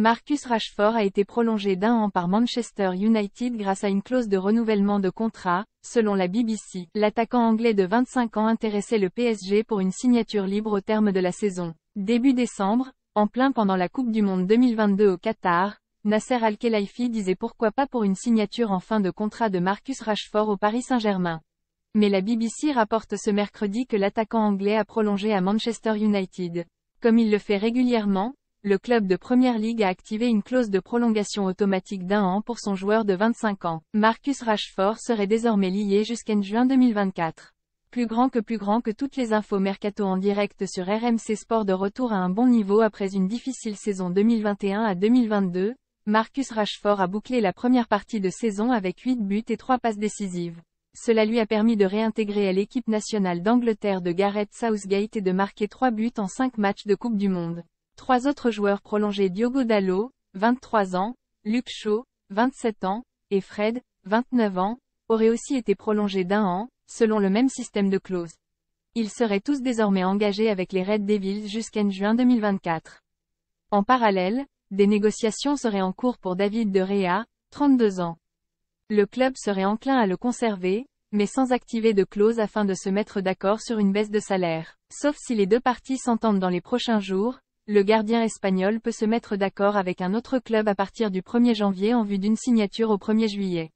Marcus Rashford a été prolongé d'un an par Manchester United grâce à une clause de renouvellement de contrat, selon la BBC. L'attaquant anglais de 25 ans intéressait le PSG pour une signature libre au terme de la saison. Début décembre, en plein pendant la Coupe du Monde 2022 au Qatar, Nasser Al-Khelaifi disait pourquoi pas pour une signature en fin de contrat de Marcus Rashford au Paris Saint-Germain. Mais la BBC rapporte ce mercredi que l'attaquant anglais a prolongé à Manchester United. Comme il le fait régulièrement, le club de Première Ligue a activé une clause de prolongation automatique d'un an pour son joueur de 25 ans. Marcus Rashford serait désormais lié jusqu'en juin 2024. Plus grand que plus grand que toutes les infos mercato en direct sur RMC Sport de retour à un bon niveau après une difficile saison 2021 à 2022, Marcus Rashford a bouclé la première partie de saison avec 8 buts et 3 passes décisives. Cela lui a permis de réintégrer à l'équipe nationale d'Angleterre de Gareth Southgate et de marquer 3 buts en 5 matchs de Coupe du Monde. Trois autres joueurs prolongés Diogo Dallo, 23 ans, Luc Shaw, 27 ans, et Fred, 29 ans, auraient aussi été prolongés d'un an, selon le même système de clause. Ils seraient tous désormais engagés avec les Red Devils jusqu'en juin 2024. En parallèle, des négociations seraient en cours pour David de Réa, 32 ans. Le club serait enclin à le conserver, mais sans activer de clause afin de se mettre d'accord sur une baisse de salaire. Sauf si les deux parties s'entendent dans les prochains jours, le gardien espagnol peut se mettre d'accord avec un autre club à partir du 1er janvier en vue d'une signature au 1er juillet.